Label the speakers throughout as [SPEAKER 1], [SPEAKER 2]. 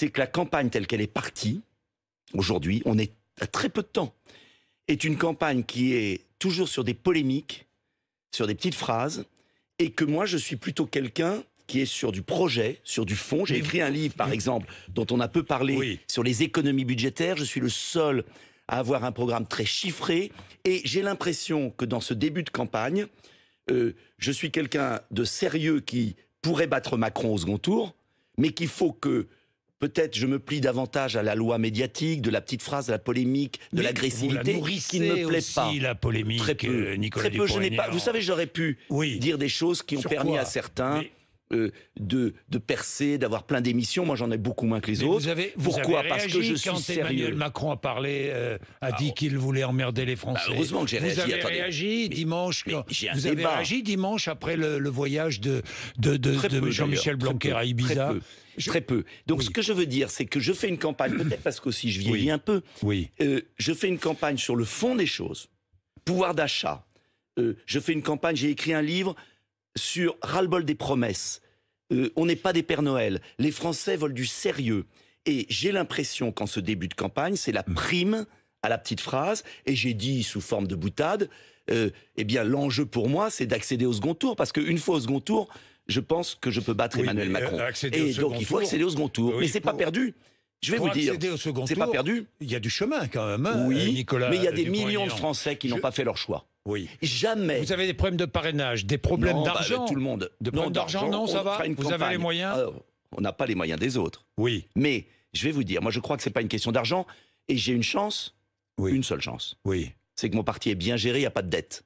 [SPEAKER 1] c'est que la campagne telle qu'elle est partie, aujourd'hui, on est à très peu de temps, est une campagne qui est toujours sur des polémiques, sur des petites phrases, et que moi, je suis plutôt quelqu'un qui est sur du projet, sur du fond. J'ai écrit un livre, par exemple, dont on a peu parlé, sur les économies budgétaires. Je suis le seul à avoir un programme très chiffré, et j'ai l'impression que dans ce début de campagne, euh, je suis quelqu'un de sérieux qui pourrait battre Macron au second tour, mais qu'il faut que peut-être je me plie davantage à la loi médiatique, de la petite phrase, de la polémique, de l'agressivité, qui ne me plaît pas. très peu, euh, Nicolas très peu je n'ai pas. Vous savez, j'aurais pu dire des choses qui ont permis à certains euh, de, percer, d'avoir plein d'émissions. Moi, j'en ai beaucoup moins que les autres. Vous avez, Pourquoi Parce que je suis quand sérieux.
[SPEAKER 2] Macron a parlé, euh, a ah, dit oh. qu'il voulait emmerder les Français. Bah, heureusement que j'ai réagi. Vous avez réagi dimanche. vous avez réagi dimanche après
[SPEAKER 1] le, voyage de, Jean-Michel Blanquer à Ibiza. Très peu. Donc, ce que je veux dire, c'est que je fais une campagne, peut-être parce qu'aussi je vieillis un peu, Oui. Euh, je fais une campagne sur le fond des choses, pouvoir d'achat. je fais une campagne, j'ai écrit un livre sur ras-le-bol des promesses. Euh, on n'est pas des Pères Noël. Les Français veulent du sérieux. Et j'ai l'impression qu'en ce début de campagne, c'est la prime à la petite phrase. Et j'ai dit sous forme de boutade, euh, eh bien l'enjeu pour moi, c'est d'accéder au second tour, parce qu'une fois au second tour, je pense que je peux battre Emmanuel euh, Macron. et donc il faut accéder au second tour. mais c'est pas perdu.
[SPEAKER 2] Je vais vous dire, c'est pas perdu.
[SPEAKER 1] Il y a du chemin quand même, hein, oui, Nicolas. Mais il y a des millions de Français qui n'ont pas fait leur choix.
[SPEAKER 2] Oui. Jamais. Vous avez des problèmes de parrainage, des problèmes bah, d'argent. tout le monde. De non, d'argent, non, ça va. Vous avez les moyens.
[SPEAKER 1] on n'a pas les moyens des autres. Oui. Mais je vais vous dire, moi, je crois que c'est pas une question d'argent. Et j'ai une chance, une seule chance. Oui. C'est que mon parti est bien géré, il n'y a pas de dette.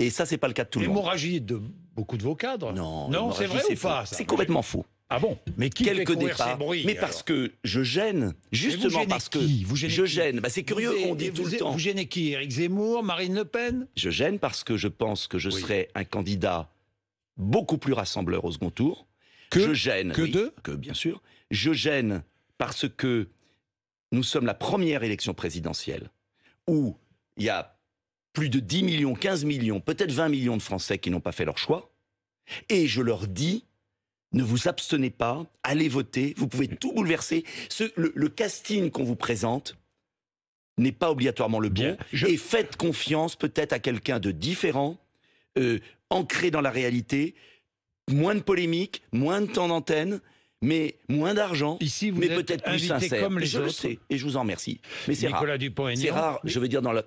[SPEAKER 1] Et ça, c'est pas le cas de tout le monde. L'hémorragie de beaucoup de vos cadres. Non, non c'est vrai ou C'est complètement faux. Ah bon Mais qui quelques fait mais parce que je gêne, justement parce que qui vous je qui gêne. Bah, c'est curieux, on dit tout le temps. Vous gênez qui Éric Zemmour, Marine Le Pen Je gêne parce que je pense que je serai un candidat beaucoup plus rassembleur au second tour. Que je gêne que deux que bien sûr. Je gêne parce que nous sommes la première élection présidentielle où il y a plus de 10 millions, 15 millions, peut-être 20 millions de Français qui n'ont pas fait leur choix. Et je leur dis, ne vous abstenez pas, allez voter, vous pouvez tout bouleverser. le, casting qu'on vous présente, n'est pas obligatoirement le bon. Et faites confiance peut-être à quelqu'un de différent, euh, ancré dans la réalité, moins de polémique, moins de temps d'antenne. Mais moins d'argent, mais peut-être plus sincère. Comme je le sais, et je vous en remercie. Mais c'est rare. C'est rare, je veux dire, dans la,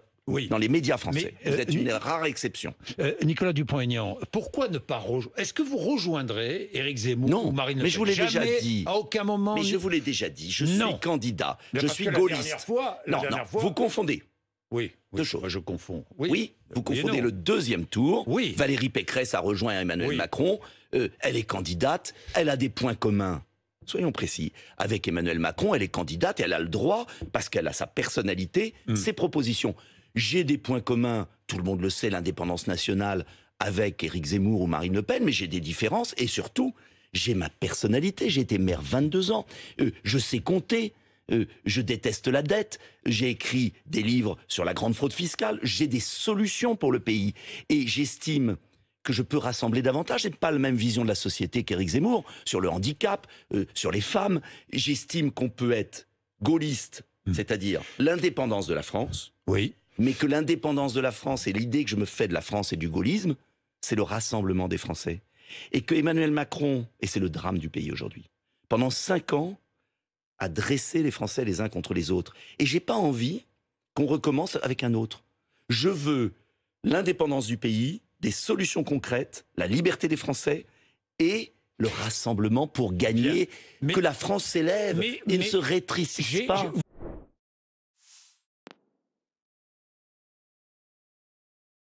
[SPEAKER 1] dans les médias français. vous euh, êtes une rare exception.
[SPEAKER 2] Euh, Nicolas Dupont-Aignan, pourquoi ne pas rejoindre Est-ce que vous rejoindrez Éric Zemmour non, ou Marine Le Pen Mais je vous l'ai déjà dit. À aucun moment. Mais je vous l'ai
[SPEAKER 1] déjà dit. Je suis candidat. je suis gaulliste. Fois, non, non. vous confondez. Oui, Deux choses. Bah, je confonds. Oui, vous confondez le deuxième tour. Oui. Valérie Pécresse a rejoint Emmanuel Macron. Euh, elle est candidate. Elle a des points communs soyons précis, avec Emmanuel Macron, elle est candidate et elle a le droit, parce qu'elle a sa personnalité, hmm. ses propositions. J'ai des points communs, tout le monde le sait, l'indépendance nationale avec Éric Zemmour ou Marine Le Pen, mais j'ai des différences et surtout, j'ai ma personnalité. J'ai été maire 22 ans. Euh, je sais compter. Euh, je déteste la dette. J'ai écrit des livres sur la grande fraude fiscale. J'ai des solutions pour le pays. Et j'estime que je peux rassembler davantage. J'ai pas la même vision de la société qu'Éric Zemmour sur le handicap, euh, sur les femmes. J'estime qu'on peut être gaulliste, hmm. c'est-à-dire l'indépendance de la France. Oui mais que l'indépendance de la France et l'idée que je me fais de la France et du gaullisme, c'est le rassemblement des Français. Et que Emmanuel Macron, et c'est le drame du pays aujourd'hui, pendant cinq ans, a dressé les Français les uns contre les autres. Et j'ai pas envie qu'on recommence avec un autre. Je veux l'indépendance du pays, des solutions concrètes, la liberté des Français et le rassemblement pour gagner, que la France s'élève et ne se rétrécisse pas.